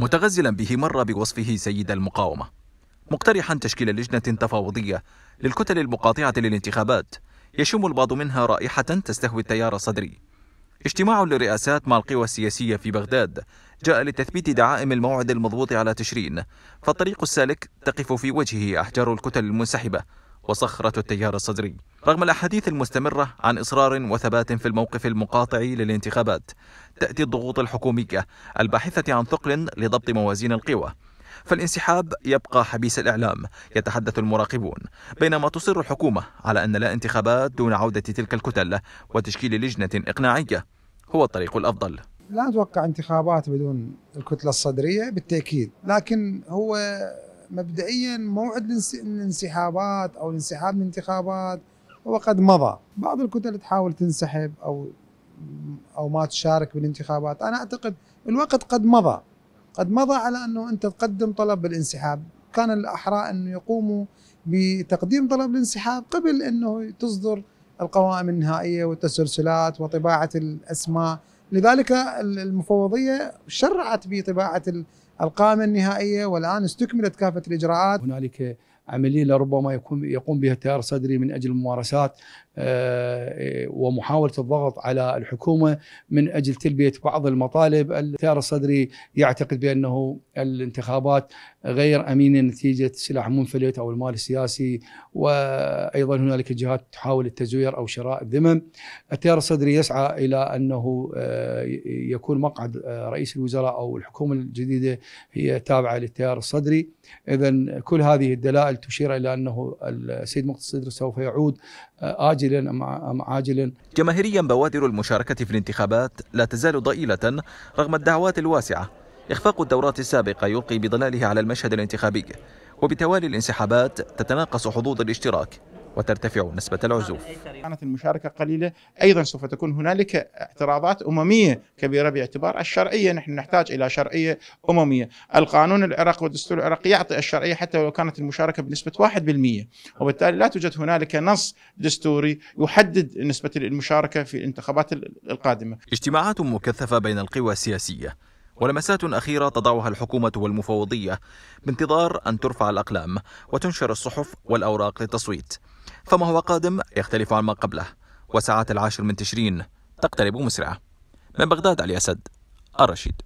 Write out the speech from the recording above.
متغزلا به مر بوصفه سيد المقاومة مقترحا تشكيل لجنة تفاوضية للكتل المقاطعة للانتخابات يشم البعض منها رائحة تستهوي التيار الصدري اجتماع للرئاسات مع القوى السياسية في بغداد جاء لتثبيت دعائم الموعد المضبوط على تشرين فالطريق السالك تقف في وجهه أحجار الكتل المنسحبة وصخرة التيار الصدري رغم الأحاديث المستمرة عن إصرار وثبات في الموقف المقاطع للانتخابات تأتي الضغوط الحكومية الباحثة عن ثقل لضبط موازين القوى فالانسحاب يبقى حبيس الإعلام يتحدث المراقبون بينما تصر الحكومة على أن لا انتخابات دون عودة تلك الكتل وتشكيل لجنة إقناعية هو الطريق الأفضل لا أتوقع انتخابات بدون الكتلة الصدرية بالتأكيد لكن هو مبدئيا موعد الانسحابات او الانسحاب من الانتخابات هو قد مضى بعض الكتل تحاول تنسحب او او ما تشارك بالانتخابات انا اعتقد الوقت قد مضى قد مضى على انه انت تقدم طلب بالانسحاب كان الاحرى انه يقوموا بتقديم طلب الانسحاب قبل انه تصدر القوائم النهائيه والتسلسلات وطباعه الاسماء لذلك المفوضيه شرعت بطباعه القائمة النهائية والآن استكملت كافة الإجراءات هنالك عملية لربما يكون يقوم بها التيار الصدري من أجل ممارسات آه، ومحاولة الضغط على الحكومة من أجل تلبية بعض المطالب التيار الصدري يعتقد بأنه الانتخابات غير أمينة نتيجة سلاح منفلت أو المال السياسي وأيضا هنالك جهات تحاول التزوير أو شراء الذمم التيار الصدري يسعى إلى أنه آه، يكون مقعد آه، رئيس الوزراء أو الحكومة الجديدة هي تابعه للتيار الصدري اذا كل هذه الدلائل تشير الى انه السيد مقتدى الصدر سوف يعود آه، اجلا ام عاجلا جماهيريا بوادر المشاركه في الانتخابات لا تزال ضئيله رغم الدعوات الواسعه اخفاق الدورات السابقه يلقي بظلاله على المشهد الانتخابي وبتوالي الانسحابات تتناقص حظوظ الاشتراك وترتفع نسبة العزوف كانت المشاركة قليلة أيضا سوف تكون هنالك اعتراضات أممية كبيرة باعتبار الشرعية نحن نحتاج إلى شرعية أممية القانون العراقي والدستور العراقي يعطي الشرعية حتى ولو كانت المشاركة بنسبة 1% وبالتالي لا توجد هنالك نص دستوري يحدد نسبة المشاركة في الانتخابات القادمة اجتماعات مكثفة بين القوى السياسية ولمسات أخيرة تضعها الحكومة والمفوضية بانتظار أن ترفع الأقلام وتنشر الصحف والأوراق للتصويت فما هو قادم يختلف عن ما قبله وساعات العاشر من تشرين تقترب مسرعة من بغداد علي أسد الرشيد